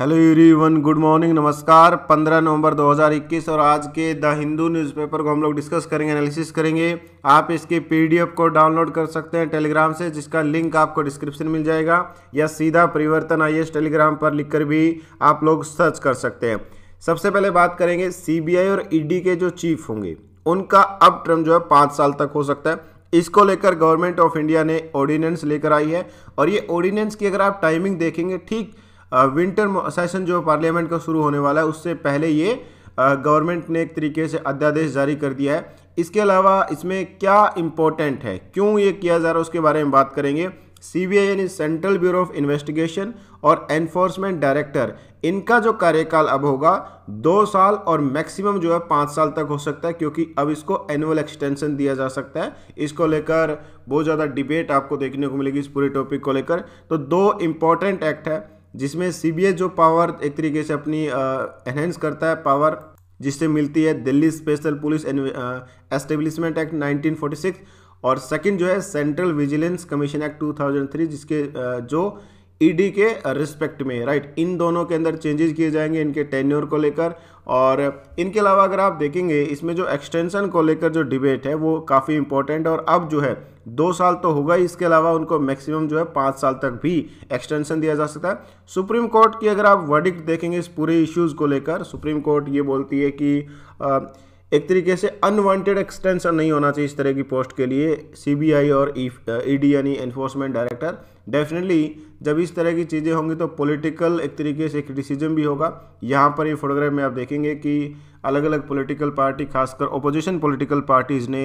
Hello everyone good morning नमस्कार 15 नवंबर 2021 और आज के द हिंदू न्यूज़पेपर को हम लोग डिस्कस करेंगे एनालिसिस करेंगे आप इसके पीडीएफ को डाउनलोड कर सकते हैं टेलीग्राम से जिसका लिंक आपको डिस्क्रिप्शन मिल जाएगा या सीधा परिवर्तन आई टेलीग्राम पर लिखकर भी आप लोग सर्च कर सकते हैं सबसे पहले बात करेंगे सी और ई e के जो चीफ होंगे उनका अब टर्म जो है पाँच साल तक हो सकता है इसको लेकर गवर्नमेंट ऑफ इंडिया ने ऑर्डिनेंस लेकर आई है और ये ऑर्डिनेंस की अगर आप टाइमिंग देखेंगे ठीक विंटर सेशन जो पार्लियामेंट का शुरू होने वाला है उससे पहले ये गवर्नमेंट ने एक तरीके से अध्यादेश जारी कर दिया है इसके अलावा इसमें क्या इंपॉर्टेंट है क्यों ये किया जा रहा है उसके बारे में बात करेंगे सीबीआई यानी सेंट्रल ब्यूरो ऑफ इन्वेस्टिगेशन और एनफोर्समेंट डायरेक्टर इनका जो कार्यकाल अब होगा दो साल और मैक्सिमम जो है पाँच साल तक हो सकता है क्योंकि अब इसको एनुअल एक्सटेंशन दिया जा सकता है इसको लेकर बहुत ज़्यादा डिबेट आपको देखने को मिलेगी इस पूरे टॉपिक को लेकर तो दो इंपॉर्टेंट एक्ट है जिसमें सी जो पावर एक तरीके से अपनी एनहेंस करता है पावर जिससे मिलती है Delhi special police establishment act 1946 और सेकंड जो है सेंट्रल विजिलेंस कमीशन एक्ट 2003 जिसके जो ईडी e के रिस्पेक्ट में राइट इन दोनों के अंदर चेंजेस किए जाएंगे इनके टेन्योर को लेकर और इनके अलावा अगर आप देखेंगे इसमें जो एक्सटेंशन को लेकर जो डिबेट है वो काफ़ी इंपॉर्टेंट और अब जो है दो साल तो होगा ही इसके अलावा उनको मैक्सिमम जो है पाँच साल तक भी एक्सटेंशन दिया जा सकता है सुप्रीम कोर्ट की अगर आप वर्डिक्ट देखेंगे इस पूरे इश्यूज़ को लेकर सुप्रीम कोर्ट ये बोलती है कि आ, एक तरीके से अनवांटेड एक्सटेंशन नहीं होना चाहिए इस तरह की पोस्ट के लिए सीबीआई और ईडी e, uh, e यानी एनफोर्समेंट डायरेक्टर डेफिनेटली जब इस तरह की चीज़ें होंगी तो पॉलिटिकल एक तरीके से क्रिटिसिजम भी होगा यहाँ पर ये फोटोग्राफ में आप देखेंगे कि अलग अलग पॉलिटिकल पार्टी खासकर ओपोजिशन पॉलिटिकल पार्टीज़ ने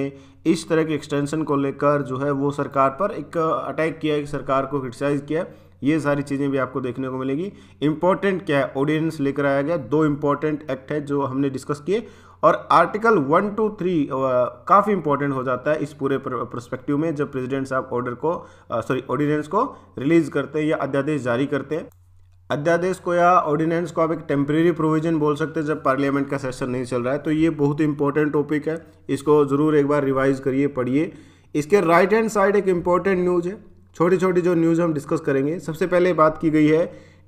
इस तरह के एक्सटेंशन को लेकर जो है वो सरकार पर एक अटैक uh, किया एक सरकार को क्रिटिसाइज़ किया ये सारी चीज़ें भी आपको देखने को मिलेगी इंपॉर्टेंट क्या है ऑडियंस लेकर आया गया दो इंपॉर्टेंट एक्ट है जो हमने डिस्कस किए और आर्टिकल वन टू थ्री काफ़ी इंपॉर्टेंट हो जाता है इस पूरे प्रस्पेक्टिव में जब प्रेसिडेंट साहब ऑर्डर को सॉरी ऑर्डिनेंस को रिलीज करते हैं या अध्यादेश जारी करते हैं अध्यादेश को या ऑर्डिनेंस को आप एक टेम्प्रेरी प्रोविजन बोल सकते हैं जब पार्लियामेंट का सेशन नहीं चल रहा है तो ये बहुत इंपॉर्टेंट टॉपिक है इसको ज़रूर एक बार रिवाइज करिए पढ़िए इसके राइट हैंड साइड एक इम्पॉर्टेंट न्यूज़ है छोटी छोटी जो न्यूज़ हम डिस्कस करेंगे सबसे पहले बात की गई है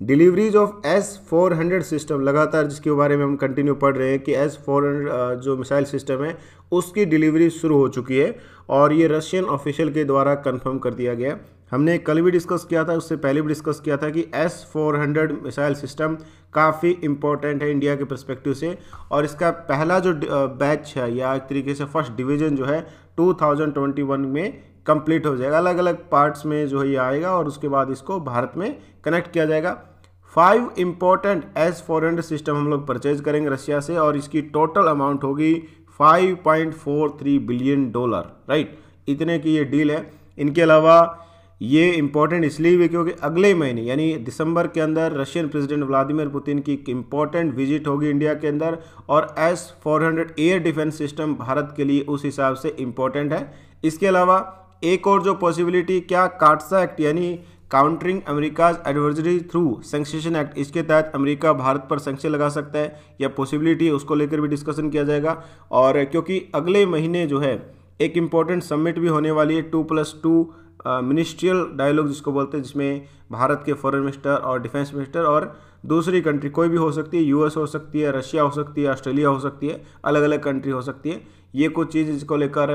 deliveries of S four hundred system लगातार जिसके बारे में हम कंटिन्यू पढ़ रहे हैं कि एस फोर हंड्रेड जो मिसाइल सिस्टम है उसकी डिलीवरी शुरू हो चुकी है और ये रशियन ऑफिशियल के द्वारा कन्फर्म कर दिया गया हमने कल भी डिस्कस किया था उससे पहले भी डिस्कस किया था कि S four hundred missile system काफ़ी इंपॉर्टेंट है इंडिया के परस्पेक्टिव से और इसका पहला जो बैच है या एक तरीके से फर्स्ट डिवीजन जो है 2021 में कंप्लीट हो जाएगा अलग अलग पार्ट्स में जो है ये आएगा और उसके बाद इसको भारत में कनेक्ट किया जाएगा five important S four system हम लोग परचेज करेंगे रशिया से और इसकी टोटल अमाउंट होगी 5.43 बिलियन डॉलर राइट इतने की ये डील है इनके अलावा ये इम्पोर्टेंट इसलिए भी क्योंकि अगले महीने यानी दिसंबर के अंदर रशियन प्रेसिडेंट व्लादिमीर पुतिन की एक इंपॉर्टेंट विजिट होगी इंडिया के अंदर और S four air defence system Bharat के लिए उस हिसाब से इम्पोर्टेंट है इसके अलावा एक और जो पॉसिबिलिटी क्या काटसा एक्ट यानी countering America's adversary through sanction act इसके तहत अमेरिका भारत पर सेंक्शन लगा सकता है या पॉसिबिलिटी उसको लेकर भी डिस्कशन किया जाएगा और क्योंकि अगले महीने जो है एक इम्पॉर्टेंट समिट भी होने वाली है two plus two ministerial dialogue जिसको बोलते हैं जिसमें भारत के फॉरेन मिनिस्टर और डिफेंस मिनिस्टर और दूसरी कंट्री कोई भी हो सकती है यूएस हो सकती है रशिया हो सकती है ऑस्ट्रेलिया हो सकती है अलग अलग कंट्री हो सकती है ये कुछ चीज़ जिसको लेकर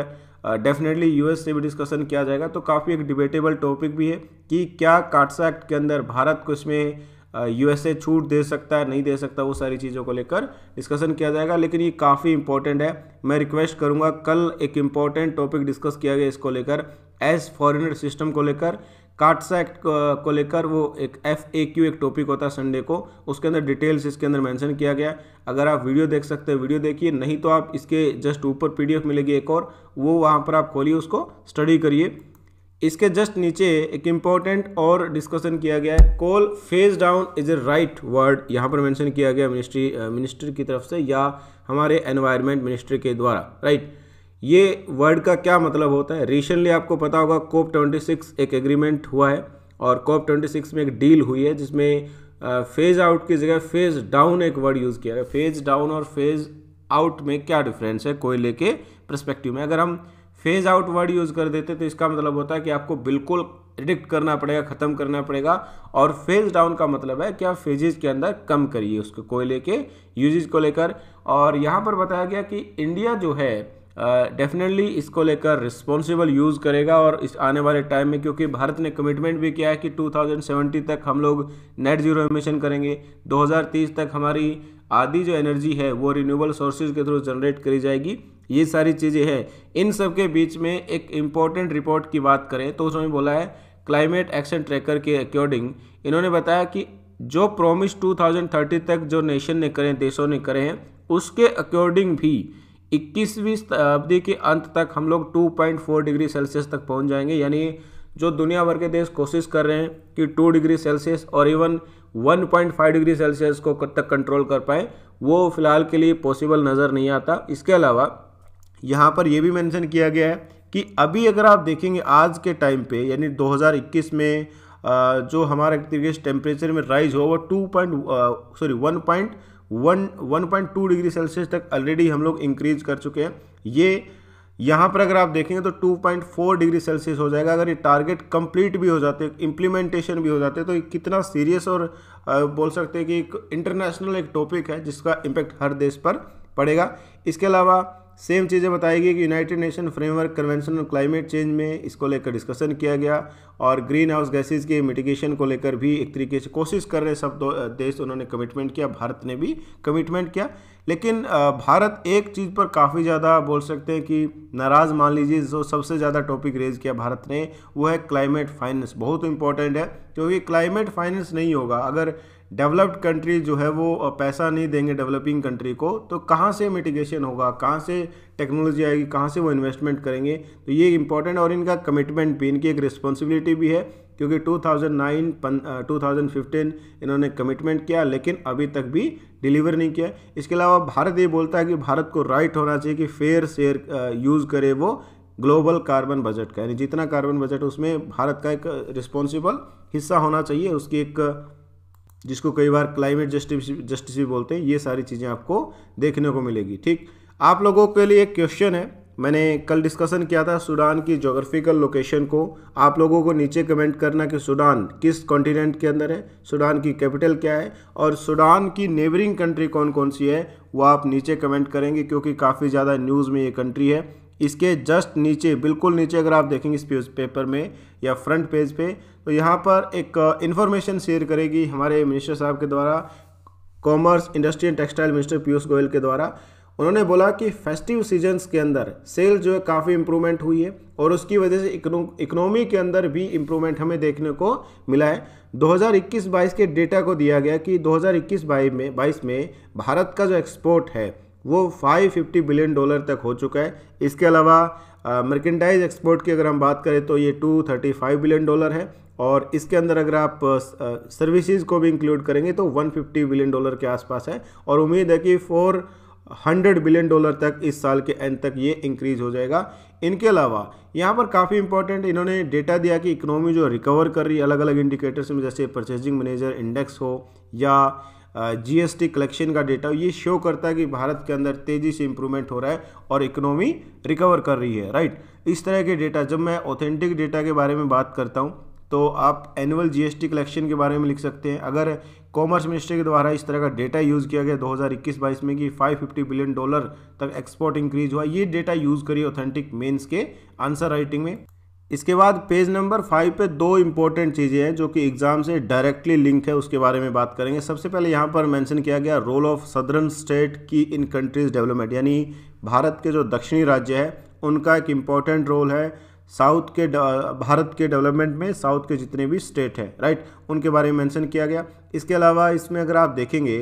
डेफिनेटली यूएस से भी डिस्कशन किया जाएगा तो काफ़ी एक डिबेटेबल टॉपिक भी है कि क्या काट्सा एक्ट के अंदर भारत को इसमें यूएसए छूट दे सकता है नहीं दे सकता वो सारी चीज़ों को लेकर डिस्कशन किया जाएगा लेकिन ये काफ़ी इंपॉर्टेंट है मैं रिक्वेस्ट करूँगा कल एक इम्पॉर्टेंट टॉपिक डिस्कस किया गया इसको लेकर एज फॉरिनर सिस्टम को लेकर काट्स एक्ट uh, को लेकर वो एक एफ ए क्यू एक टॉपिक होता है संडे को उसके अंदर डिटेल्स इसके अंदर मेंशन किया गया है अगर आप वीडियो देख सकते हैं वीडियो देखिए नहीं तो आप इसके जस्ट ऊपर पीडीएफ मिलेगी एक और वो वहाँ पर आप खोलिए उसको स्टडी करिए इसके जस्ट नीचे एक इम्पॉर्टेंट और डिस्कशन किया गया है call phase down is a right word यहाँ पर मैंशन किया गया मिनिस्ट्री मिनिस्टर uh, की तरफ से या हमारे एनवायरमेंट मिनिस्ट्री के द्वारा राइट right? ये वर्ड का क्या मतलब होता है रिसेंटली आपको पता होगा कोप 26 एक एग्रीमेंट हुआ है और कोप 26 में एक डील हुई है जिसमें फेज़ आउट की जगह फेज़ डाउन एक वर्ड यूज़ किया गया फेज़ डाउन और फेज़ आउट में क्या डिफरेंस है कोयले के परस्पेक्टिव में अगर हम फेज़ आउट वर्ड यूज़ कर देते तो इसका मतलब होता है कि आपको बिल्कुल एडिक्ट करना पड़ेगा ख़त्म करना पड़ेगा और फेज डाउन का मतलब है कि आप फेजेज के अंदर कम करिए उसको कोयले के यूजेज को लेकर और यहाँ पर बताया गया कि इंडिया जो है डेफिनेटली uh, इसको लेकर रिस्पॉन्सिबल यूज़ करेगा और इस आने वाले टाइम में क्योंकि भारत ने कमिटमेंट भी किया है कि 2070 तक हम लोग नेट जीरो एमिशन करेंगे 2030 तक हमारी आधी जो एनर्जी है वो रिन्यूएबल सोर्सेज के थ्रू जनरेट करी जाएगी ये सारी चीज़ें हैं इन सब के बीच में एक इम्पॉर्टेंट रिपोर्ट की बात करें तो उसमें बोला है क्लाइमेट एक्शन ट्रैकर के अकॉर्डिंग इन्होंने बताया कि जो प्रोमिस टू तक जो नेशन ने करें देशों ने करें हैं उसके अकॉर्डिंग भी इक्कीसवीं शताब्दी के अंत तक हम लोग 2.4 डिग्री सेल्सियस तक पहुंच जाएंगे यानी जो दुनिया भर के देश कोशिश कर रहे हैं कि 2 डिग्री सेल्सियस और इवन 1.5 डिग्री सेल्सियस को कब तक कंट्रोल कर पाए वो फिलहाल के लिए पॉसिबल नज़र नहीं आता इसके अलावा यहाँ पर यह भी मैंशन किया गया है कि अभी अगर आप देखेंगे आज के टाइम पर यानी दो में जो हमारा टेम्परेचर में राइज हो वो two point sorry one point one one point two degree Celsius तक ऑलरेडी हम लोग इंक्रीज कर चुके हैं ये यहाँ पर अगर आप देखेंगे तो two point four degree Celsius हो जाएगा अगर ये टारगेट कंप्लीट भी हो जाते इम्प्लीमेंटेशन भी हो जाते तो ये कितना सीरियस और बोल सकते हैं कि एक इंटरनेशनल एक टॉपिक है जिसका इम्पैक्ट हर देश पर पड़ेगा इसके अलावा सेम चीज़ें बताई गई कि United Nation framework convention on climate change में इसको लेकर डिस्कशन किया गया और ग्रीन हाउस गैसेज के मिटिगेशन को लेकर भी एक तरीके से कोशिश कर रहे सब देश उन्होंने कमिटमेंट किया भारत ने भी कमिटमेंट किया लेकिन भारत एक चीज़ पर काफ़ी ज़्यादा बोल सकते हैं कि नाराज़ मान लीजिए जो सबसे ज़्यादा टॉपिक रेज किया भारत ने वो है क्लाइमेट फाइनेंस बहुत इंपॉर्टेंट है क्योंकि क्लाइमेट फाइनेंस नहीं होगा अगर डेवलप्ड कंट्री जो है वो पैसा नहीं देंगे डेवलपिंग कंट्री को तो कहाँ से मिटिगेशन होगा कहाँ से टेक्नोलॉजी आएगी कहाँ से वो इन्वेस्टमेंट करेंगे तो ये इंपॉर्टेंट और इनका कमिटमेंट भी इनकी एक रिस्पॉन्सिबिलिटी भी है क्योंकि 2009 2015 इन्होंने कमिटमेंट किया लेकिन अभी तक भी डिलीवर नहीं किया इसके अलावा भारत ये बोलता है कि भारत को राइट होना चाहिए कि फेयर शेयर यूज़ करे वो ग्लोबल कार्बन बजट का यानी जितना कार्बन बजट उसमें भारत का एक रिस्पॉन्सिबल हिस्सा होना चाहिए उसकी एक जिसको कई बार क्लाइमेट जस्टिस जस्टिस भी बोलते हैं ये सारी चीज़ें आपको देखने को मिलेगी ठीक आप लोगों के लिए एक क्वेश्चन है मैंने कल डिस्कशन किया था सूडान की जोग्राफिकल लोकेशन को आप लोगों को नीचे कमेंट करना कि सूडान किस कॉन्टिनेंट के अंदर है सूडान की कैपिटल क्या है और सूडान की नेबरिंग कंट्री कौन कौन सी है वो आप नीचे कमेंट करेंगे क्योंकि काफ़ी ज़्यादा न्यूज़ में ये कंट्री है इसके जस्ट नीचे बिल्कुल नीचे अगर आप देखेंगे इस पेपर में या फ्रंट पेज पे तो यहाँ पर एक इन्फॉर्मेशन शेयर करेगी हमारे मिनिस्टर साहब के द्वारा commerce industry and textile minister Piyush Goyal के द्वारा उन्होंने बोला कि फेस्टिव सीजन्स के अंदर सेल जो है काफ़ी इम्प्रूवमेंट हुई है और उसकी वजह से इकोनॉमी के अंदर भी इम्प्रूवमेंट हमें देखने को मिला है 2021-22 के डेटा को दिया गया कि 2021-22 में 22 में भारत का जो एक्सपोर्ट है वो 550 बिलियन डॉलर तक हो चुका है इसके अलावा मर्केंडाइज एक्सपोर्ट की अगर हम बात करें तो ये 235 बिलियन डॉलर है और इसके अंदर अगर आप सर्विसेज को भी इंक्लूड करेंगे तो 150 बिलियन डॉलर के आसपास है और उम्मीद है कि फोर हंड्रेड बिलियन डॉलर तक इस साल के एंड तक ये इंक्रीज हो जाएगा इनके अलावा यहाँ पर काफ़ी इंपॉर्टेंट इन्होंने डेटा दिया कि इकोनॉमी जो रिकवर कर रही है अलग अलग इंडिकेटर्स में जैसे परचेजिंग मैनेजर इंडेक्स हो या जीएसटी कलेक्शन का डेटा ये शो करता है कि भारत के अंदर तेज़ी से इंप्रूवमेंट हो रहा है और इकोनॉमी रिकवर कर रही है राइट इस तरह के डेटा जब मैं ऑथेंटिक डेटा के बारे में बात करता हूँ तो आप एनुअल जीएसटी कलेक्शन के बारे में लिख सकते हैं अगर कॉमर्स मिनिस्ट्री के द्वारा इस तरह का डेटा यूज़ किया गया 2021-22 में कि 550 बिलियन डॉलर तक एक्सपोर्ट इंक्रीज हुआ ये डेटा यूज़ करिए ऑथेंटिक मेंस के आंसर राइटिंग में इसके बाद पेज नंबर फाइव पे दो इंपॉर्टेंट चीज़ें हैं जो कि एग्ज़ाम से डायरेक्टली लिंक है उसके बारे में बात करेंगे सबसे पहले यहाँ पर मेंशन किया गया रोल ऑफ सदरन स्टेट की इन कंट्रीज़ डेवलपमेंट यानी भारत के जो दक्षिणी राज्य है उनका एक इम्पॉर्टेंट रोल है साउथ के भारत के डेवलपमेंट में साउथ के जितने भी स्टेट हैं राइट उनके बारे में मैंशन किया गया इसके अलावा इसमें अगर आप देखेंगे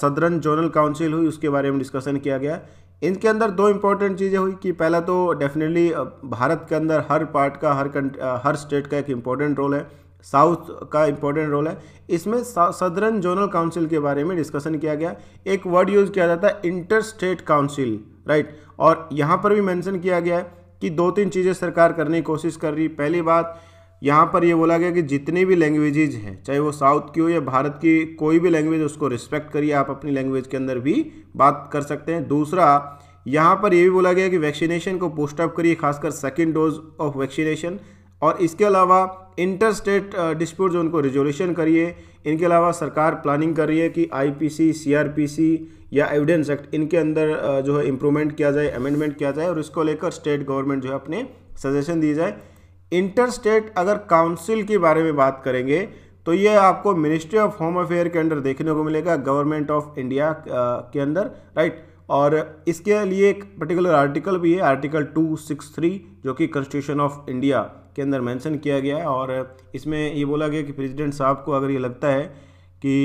सदरन जोनल काउंसिल हुई उसके बारे में डिस्कशन किया गया इनके अंदर दो इम्पॉर्टेंट चीज़ें हुई कि पहला तो डेफिनेटली भारत के अंदर हर पार्ट का हर हर स्टेट का एक इम्पॉर्टेंट रोल है साउथ का इम्पॉर्टेंट रोल है इसमें सदरन जोनल काउंसिल के बारे में डिस्कशन किया गया एक वर्ड यूज़ किया जाता है इंटर स्टेट काउंसिल राइट और यहाँ पर भी मैंशन किया गया है कि दो तीन चीज़ें सरकार करने की कोशिश कर रही पहली बात यहाँ पर ये बोला गया कि जितनी भी लैंग्वेजेज हैं चाहे वो साउथ की हो या भारत की कोई भी लैंग्वेज उसको रिस्पेक्ट करिए आप अपनी लैंग्वेज के अंदर भी बात कर सकते हैं दूसरा यहाँ पर ये भी बोला गया कि वैक्सीनेशन को पोस्ट अप करिए खासकर सेकेंड डोज ऑफ वैक्सीनेशन और इसके अलावा इंटर स्टेट डिस्प्यूट जो उनको रिजोल्यूशन करिए इनके अलावा सरकार प्लानिंग कर रही है कि आईपीसी सीआरपीसी या एविडेंस एक्ट इनके अंदर जो है इम्प्रूवमेंट किया जाए अमेंडमेंट किया जाए और इसको लेकर स्टेट गवर्नमेंट जो है अपने सजेशन दिए जाए इंटर स्टेट अगर काउंसिल के बारे में बात करेंगे तो ये आपको मिनिस्ट्री ऑफ होम अफेयर के अंदर देखने को मिलेगा गवर्नमेंट ऑफ इंडिया के अंदर राइट और इसके लिए एक पर्टिकुलर आर्टिकल भी है आर्टिकल 263 जो कि कॉन्स्टिट्यूशन ऑफ इंडिया के अंदर मेंशन किया गया है और इसमें ये बोला गया कि प्रेसिडेंट साहब को अगर ये लगता है कि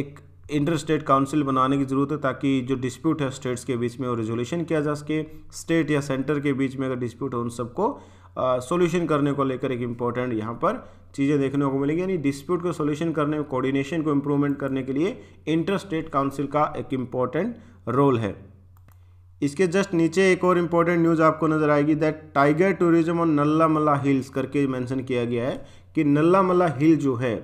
एक इंटर स्टेट काउंसिल बनाने की ज़रूरत है ताकि जो डिस्प्यूट है स्टेट्स के बीच में वो रेजोल्यूशन किया जा सके स्टेट या सेंटर के बीच में अगर डिस्प्यूट है उन सबको सॉल्यूशन करने को लेकर एक इम्पॉर्टेंट यहाँ पर चीज़ें देखने को मिलेगी यानी डिस्प्यूट को सॉल्यूशन करने में कोऑर्डिनेशन को इम्प्रूवमेंट करने के लिए इंटर स्टेट काउंसिल का एक इम्पॉर्टेंट रोल है इसके जस्ट नीचे एक और इम्पॉर्टेंट न्यूज़ आपको नजर आएगी दैट टाइगर टूरिज्म और नल्ला मल्ला हिल्स करके मेंशन किया गया है कि नल्ला मल्ला हिल जो है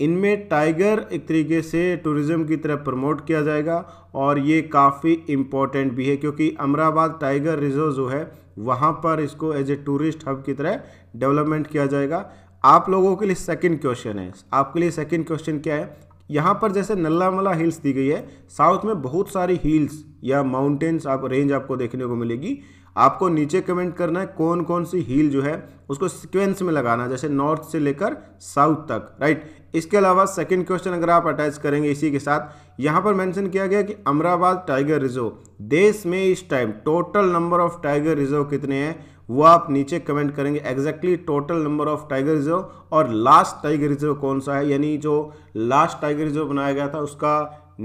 इनमें टाइगर एक तरीके से टूरिज़्म की तरह प्रमोट किया जाएगा और ये काफ़ी इम्पोर्टेंट भी है क्योंकि अमराबाद टाइगर रिजर्व जो है वहाँ पर इसको एज ए टूरिस्ट हब की तरह डेवलपमेंट किया जाएगा आप लोगों के लिए सेकंड क्वेश्चन है आपके लिए सेकंड क्वेश्चन क्या है यहाँ पर जैसे नल्लामला हिल्स दी गई है साउथ में बहुत सारी हिल्स या माउंटेन्स आप रेंज आपको देखने को मिलेगी आपको नीचे कमेंट करना है कौन कौन सी हिल जो है उसको सिक्वेंस में लगाना जैसे नॉर्थ से लेकर साउथ तक राइट इसके अलावा सेकंड क्वेश्चन अगर आप अटैच करेंगे इसी के साथ यहाँ पर मेंशन किया गया कि अमराबाद टाइगर रिजर्व देश में इस time total number of tiger reserve कितने हैं वो आप नीचे कमेंट करेंगे exactly total number of tiger reserve और लास्ट टाइगर रिजर्व कौन सा है यानी जो लास्ट टाइगर रिजर्व बनाया गया था उसका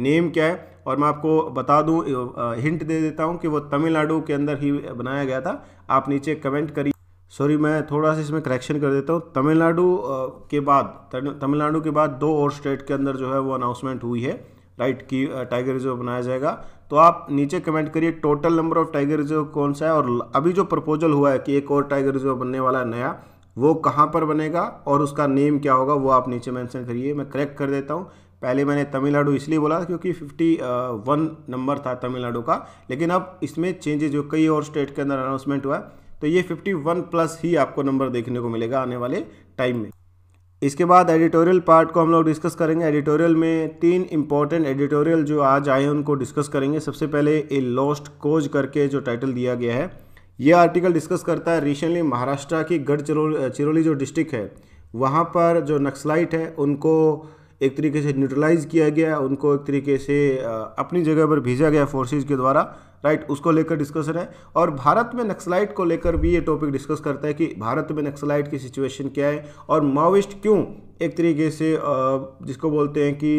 नेम क्या है और मैं आपको बता दूँ हिंट दे देता हूँ कि वो तमिलनाडु के अंदर ही बनाया गया था आप नीचे कमेंट करिए सॉरी मैं थोड़ा सा इसमें करेक्शन कर देता हूँ तमिलनाडु के बाद तमिलनाडु के बाद दो और स्टेट के अंदर जो है वो अनाउंसमेंट हुई है राइट कि टाइगर रिजर्व बनाया जाएगा तो आप नीचे कमेंट करिए total number of tiger reserve कौन सा है और अभी जो प्रपोजल हुआ है कि एक और टाइगर रिजर्व बनने वाला है नया वो कहाँ पर बनेगा और उसका नेम क्या होगा वो आप नीचे मैंसन करिए मैं करेक्ट कर देता हूँ पहले मैंने तमिलनाडु इसलिए बोला क्योंकि 51 नंबर था तमिलनाडु का लेकिन अब इसमें चेंजेज जो कई और स्टेट के अंदर अनाउंसमेंट हुआ है तो ये 51 प्लस ही आपको नंबर देखने को मिलेगा आने वाले टाइम में इसके बाद एडिटोरियल पार्ट को हम लोग डिस्कस करेंगे एडिटोरियल में तीन इंपॉर्टेंट एडिटोरियल जो आज आए हैं उनको डिस्कस करेंगे सबसे पहले ए लॉस्ट कोज करके जो टाइटल दिया गया है यह आर्टिकल डिस्कस करता है रिसेंटली महाराष्ट्र की गढ़ चिरोली जो डिस्ट्रिक्ट है वहाँ पर जो नक्सलाइट है उनको एक तरीके से न्यूट्रलाइज किया गया उनको एक तरीके से अपनी जगह पर भेजा गया फोर्सेज के द्वारा राइट उसको लेकर डिस्कशन है और भारत में नक्सलाइट को लेकर भी ये टॉपिक डिस्कस करता है कि भारत में नक्सलाइट की सिचुएशन क्या है और माओविस्ट क्यों एक तरीके से जिसको बोलते हैं कि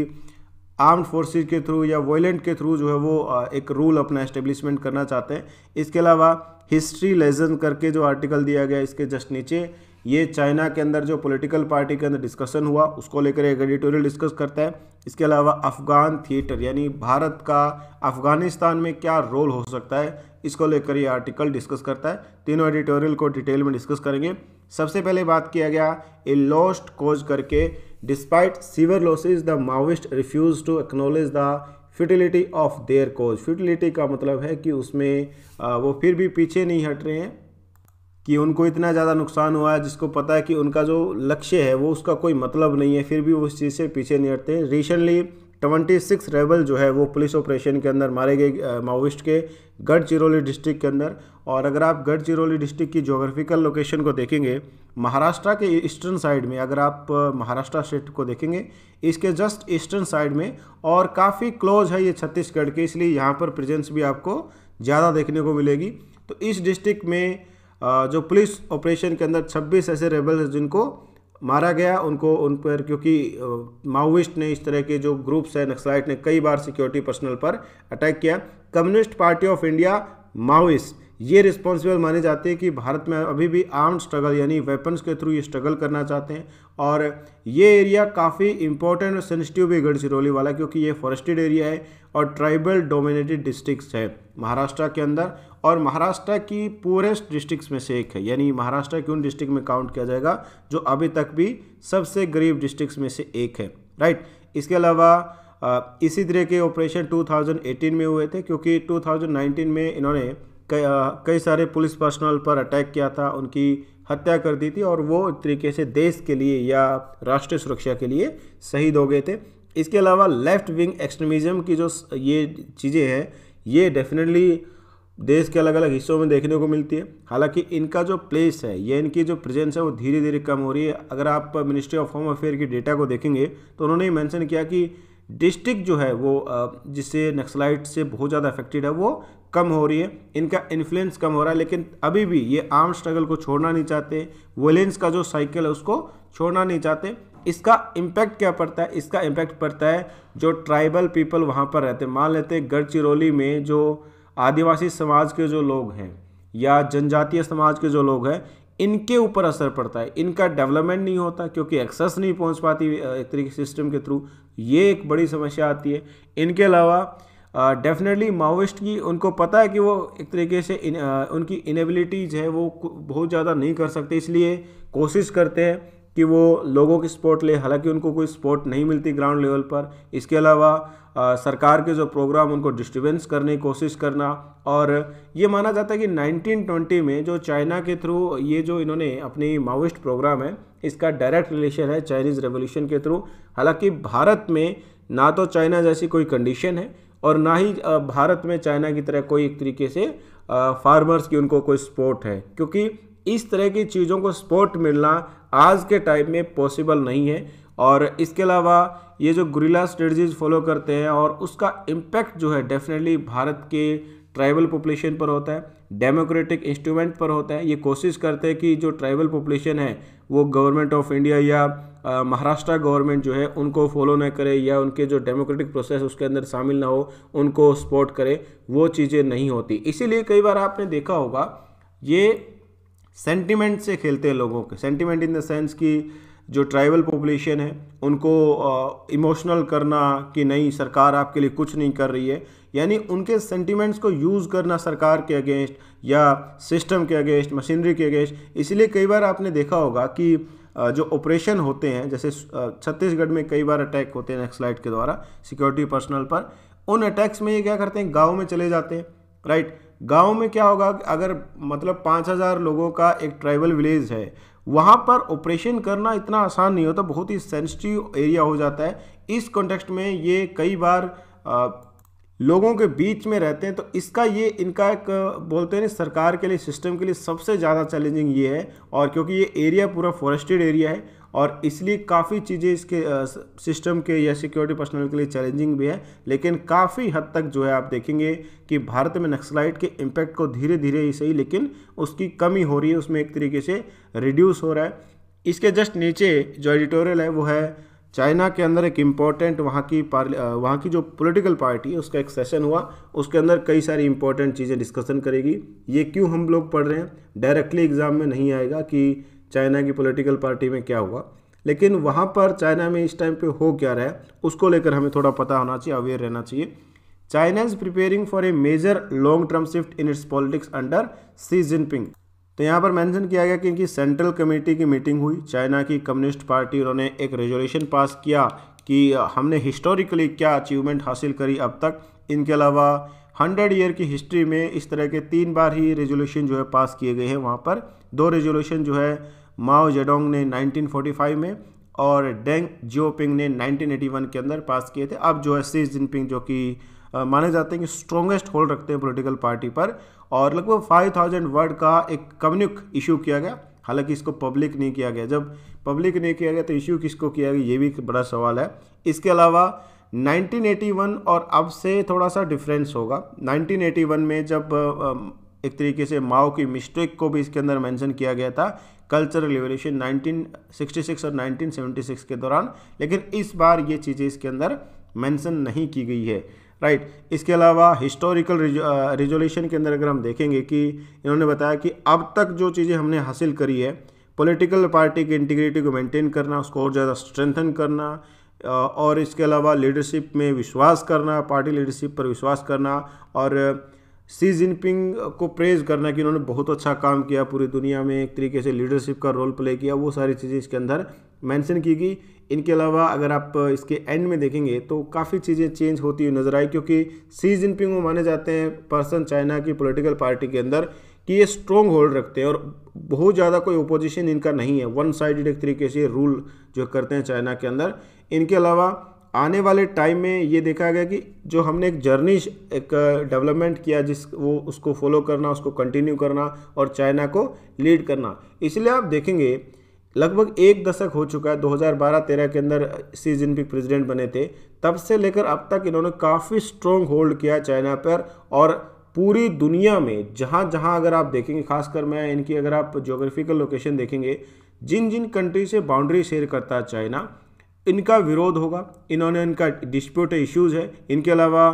आर्म्ड फोर्सेज के थ्रू या वॉयलेंट के थ्रू जो है वो एक रूल अपना एस्टेब्लिशमेंट करना चाहते हैं इसके अलावा हिस्ट्री लेजन करके जो आर्टिकल दिया गया इसके जस्ट नीचे ये चाइना के अंदर जो पॉलिटिकल पार्टी के अंदर डिस्कशन हुआ उसको लेकर एक एडिटोरियल डिस्कस करता है इसके अलावा अफगान थिएटर यानी भारत का अफगानिस्तान में क्या रोल हो सकता है इसको लेकर ये आर्टिकल डिस्कस करता है तीनों एडिटोरियल को डिटेल में डिस्कस करेंगे सबसे पहले बात किया गया ए लॉस्ट कोज करके despite severe losses the Maoist refuse to acknowledge the futility of their cause futility का मतलब है कि उसमें वो फिर भी पीछे नहीं हट रहे हैं कि उनको इतना ज़्यादा नुकसान हुआ है जिसको पता है कि उनका जो लक्ष्य है वो उसका कोई मतलब नहीं है फिर भी वो उस चीज़ से पीछे नहीं हटते हैं रिसेंटली ट्वेंटी सिक्स रेबल जो है वो पुलिस ऑपरेशन के अंदर मारे गए माओविस्ट के गढ़चिरौली डिस्ट्रिक्ट के अंदर और अगर आप गढ़चिरौली डिस्ट्रिक्ट की जोग्राफिकल लोकेशन को देखेंगे महाराष्ट्र के ईस्टर्न साइड में अगर आप महाराष्ट्र स्टेट को देखेंगे इसके जस्ट ईस्टर्न साइड में और काफ़ी क्लोज है ये छत्तीसगढ़ के इसलिए यहाँ पर प्रेजेंस भी आपको ज़्यादा देखने को मिलेगी तो इस डिस्ट्रिक्ट में जो पुलिस ऑपरेशन के अंदर 26 ऐसे रेबल्स जिनको मारा गया उनको उन पर क्योंकि माओइस्ट ने इस तरह के जो ग्रुप्स हैं नक्सलाइट ने कई बार सिक्योरिटी पर्सनल पर अटैक किया communist party of India Maoist ये रिस्पॉन्सिबल माने जाते हैं कि भारत में अभी भी आर्म स्ट्रगल यानी वेपन्स के थ्रू ये स्ट्रगल करना चाहते हैं और ये एरिया काफ़ी इंपॉर्टेंट और सेंसिटिव भी गढ़चिरौली वाला क्योंकि ये फॉरेस्टेड एरिया है और ट्राइबल डोमिनेटेड डिस्ट्रिक्ट्स है महाराष्ट्र के अंदर और महाराष्ट्र की पोरेस्ट डिस्ट्रिक्स में से एक है यानी महाराष्ट्र की उन डिस्ट्रिक्ट में काउंट किया जाएगा जो अभी तक भी सबसे गरीब डिस्ट्रिक्स में से एक है राइट इसके अलावा इसी तरह के ऑपरेशन 2018 में हुए थे क्योंकि 2019 में इन्होंने कई कई सारे पुलिस पर्सनल पर अटैक किया था उनकी हत्या कर दी थी और वो एक तरीके से देश के लिए या राष्ट्रीय सुरक्षा के लिए शहीद हो गए थे इसके अलावा लेफ्ट विंग एक्सट्रीमिज़म की जो ये चीज़ें हैं ये डेफिनेटली देश के अलग अलग हिस्सों में देखने को मिलती है हालांकि इनका जो प्लेस है या इनकी जो प्रेजेंस है वो धीरे धीरे कम हो रही है अगर आप मिनिस्ट्री ऑफ होम अफेयर की डेटा को देखेंगे तो उन्होंने ये मैंशन किया कि डिस्ट्रिक्ट जो है वो जिससे नक्सलाइट से बहुत ज़्यादा अफेक्टेड है वो कम हो रही है इनका इन्फ्लुएंस कम हो रहा है लेकिन अभी भी ये आर्म स्ट्रगल को छोड़ना नहीं चाहते वोलेंस का जो साइकिल है उसको छोड़ना नहीं चाहते इसका इम्पैक्ट क्या पड़ता है इसका इम्पैक्ट पड़ता है जो ट्राइबल पीपल वहाँ पर रहते हैं मान लेते हैं गढ़चिरौली में जो आदिवासी समाज के जो लोग हैं या जनजातीय समाज के जो लोग हैं इनके ऊपर असर पड़ता है इनका डेवलपमेंट नहीं होता क्योंकि एक्सेस नहीं पहुंच पाती एक तरीके सिस्टम के थ्रू ये एक बड़ी समस्या आती है इनके अलावा डेफिनेटली माओविस्ट की उनको पता है कि वो एक तरीके से इन, आ, उनकी इनेबिलिटीज़ है वो बहुत ज़्यादा नहीं कर सकते इसलिए कोशिश करते हैं कि वो लोगों की सपोर्ट ले हालांकि उनको कोई सपोर्ट नहीं मिलती ग्राउंड लेवल पर इसके अलावा आ, सरकार के जो प्रोग्राम उनको डिस्टर्बेंस करने की कोशिश करना और ये माना जाता है कि 1920 में जो चाइना के थ्रू ये जो इन्होंने अपनी माओइस्ट प्रोग्राम है इसका डायरेक्ट रिलेशन है चाइनीज़ रेवोल्यूशन के थ्रू हालांकि भारत में ना तो चाइना जैसी कोई कंडीशन है और ना ही भारत में चाइना की तरह कोई एक तरीके से फार्मर्स की उनको कोई सपोर्ट है क्योंकि इस तरह की चीज़ों को सपोर्ट मिलना आज के टाइम में पॉसिबल नहीं है और इसके अलावा ये जो गुरीला स्ट्रेटजीज फॉलो करते हैं और उसका इम्पैक्ट जो है डेफिनेटली भारत के ट्राइबल पॉपुलेशन पर होता है डेमोक्रेटिक इंस्ट्रूमेंट पर होता है ये कोशिश करते हैं कि जो ट्राइबल पॉपुलेशन है वो गवर्नमेंट ऑफ इंडिया या महाराष्ट्र गवर्नमेंट जो है उनको फॉलो ना करे या उनके जो डेमोक्रेटिक प्रोसेस उसके अंदर शामिल ना हो उनको सपोर्ट करे वो चीज़ें नहीं होती इसीलिए कई बार आपने देखा होगा ये सेंटिमेंट से खेलते हैं लोगों के सेंटिमेंट इन द सेंस कि जो ट्राइबल पॉपुलेशन है उनको इमोशनल करना कि नहीं सरकार आपके लिए कुछ नहीं कर रही है यानी उनके सेंटिमेंट्स को यूज़ करना सरकार के अगेंस्ट या सिस्टम के अगेंस्ट मशीनरी के अगेंस्ट इसलिए कई बार आपने देखा होगा कि जो ऑपरेशन होते हैं जैसे छत्तीसगढ़ में कई बार अटैक होते हैं नक्सलाइट के द्वारा सिक्योरिटी पर्सनल पर उन अटैक्स में ये क्या करते हैं गाँव में चले जाते हैं राइट गांव में क्या होगा अगर मतलब पाँच हज़ार लोगों का एक ट्राइबल विलेज है वहाँ पर ऑपरेशन करना इतना आसान नहीं होता बहुत ही सेंसिटिव एरिया हो जाता है इस कॉन्टेक्स्ट में ये कई बार आ, लोगों के बीच में रहते हैं तो इसका ये इनका एक बोलते हैं सरकार के लिए सिस्टम के लिए सबसे ज़्यादा चैलेंजिंग ये है और क्योंकि ये एरिया पूरा फॉरेस्टेड एरिया है और इसलिए काफ़ी चीज़ें इसके सिस्टम के या सिक्योरिटी पर्सनल के लिए चैलेंजिंग भी है लेकिन काफ़ी हद तक जो है आप देखेंगे कि भारत में नक्सलाइट के इम्पैक्ट को धीरे धीरे ही सही लेकिन उसकी कमी हो रही है उसमें एक तरीके से रिड्यूस हो रहा है इसके जस्ट नीचे जो एडिटोरियल है वो है चाइना के अंदर एक इम्पॉर्टेंट वहाँ की वहाँ की जो पॉलिटिकल पार्टी है उसका एक सेशन हुआ उसके अंदर कई सारी इंपॉर्टेंट चीज़ें डिस्कशन करेगी ये क्यों हम लोग पढ़ रहे हैं डायरेक्टली एग्ज़ाम में नहीं आएगा कि चाइना की पॉलिटिकल पार्टी में क्या हुआ लेकिन वहाँ पर चाइना में इस टाइम पे हो क्या रहा है उसको लेकर हमें थोड़ा पता होना चाहिए अवेयर रहना चाहिए China is preparing for a major long term shift in its politics under Xi Jinping तो यहाँ पर मेंशन किया गया कि इनकी सेंट्रल कमेटी की मीटिंग हुई चाइना की कम्युनिस्ट पार्टी उन्होंने एक रेजोल्यूशन पास किया कि हमने हिस्टोरिकली क्या अचीवमेंट हासिल करी अब तक इनके अलावा हंड्रेड ईयर की हिस्ट्री में इस तरह के तीन बार ही रेजोल्यूशन जो है पास किए गए हैं वहाँ पर दो रेजोल्यूशन जो है माओ जेडोंग ने 1945 में और डेंग जियोपिंग ने 1981 के अंदर पास किए थे अब जो है सी जिनपिंग जो कि माने जाते हैं कि स्ट्रॉन्गेस्ट होल्ड रखते हैं पॉलिटिकल पार्टी पर और लगभग 5000 वर्ड का एक कम्युनिक इशू किया गया हालांकि इसको पब्लिक नहीं किया गया जब पब्लिक नहीं किया गया तो इशू किसको किया गया ये भी एक बड़ा सवाल है इसके अलावा 1981 और अब से थोड़ा सा डिफरेंस होगा 1981 में जब एक तरीके से माओ की मिस्टेक को भी इसके अंदर मेंशन किया गया था कल्चरल रिवोल्यूशन 1966 और 1976 के दौरान लेकिन इस बार ये चीज़ें इसके अंदर मेंशन नहीं की गई है राइट right. इसके अलावा हिस्टोरिकल रिजोल्यूशन के अंदर अगर हम देखेंगे कि इन्होंने बताया कि अब तक जो चीज़ें हमने हासिल करी है पॉलिटिकल पार्टी की इंटीग्रिटी को मेंटेन करना उसको और ज़्यादा स्ट्रेंथन करना और इसके अलावा लीडरशिप में विश्वास करना पार्टी लीडरशिप पर विश्वास करना और सी जिनपिंग को प्रेज करना कि उन्होंने बहुत अच्छा काम किया पूरी दुनिया में एक तरीके से लीडरशिप का रोल प्ले किया वो सारी चीज़ें इसके अंदर मेंशन की गई इनके अलावा अगर आप इसके एंड में देखेंगे तो काफ़ी चीज़ें चेंज होती हुई नज़र आई क्योंकि सी जिनपिंग वो माने जाते हैं पर्सन चाइना की पोलिटिकल पार्टी के अंदर कि ये स्ट्रॉन्ग होल्ड रखते हैं और बहुत ज़्यादा कोई ओपोजिशन इनका नहीं है वन साइड एक तरीके से रूल जो करते हैं चाइना के अंदर इनके अलावा आने वाले टाइम में ये देखा गया कि जो हमने एक जर्नी एक डेवलपमेंट किया जिस वो उसको फॉलो करना उसको कंटिन्यू करना और चाइना को लीड करना इसलिए आप देखेंगे लगभग एक दशक हो चुका है 2012-13 के अंदर सी जिनपिंग प्रेसिडेंट बने थे तब से लेकर अब तक इन्होंने काफ़ी स्ट्रॉन्ग होल्ड किया चाइना पर और पूरी दुनिया में जहाँ जहाँ अगर आप देखेंगे खासकर मैं इनकी अगर आप जोग्राफिकल लोकेशन देखेंगे जिन जिन कंट्री से बाउंड्री शेयर करता है चाइना इनका विरोध होगा इन्होंने इनका डिस्प्यूट इश्यूज़ है इनके अलावा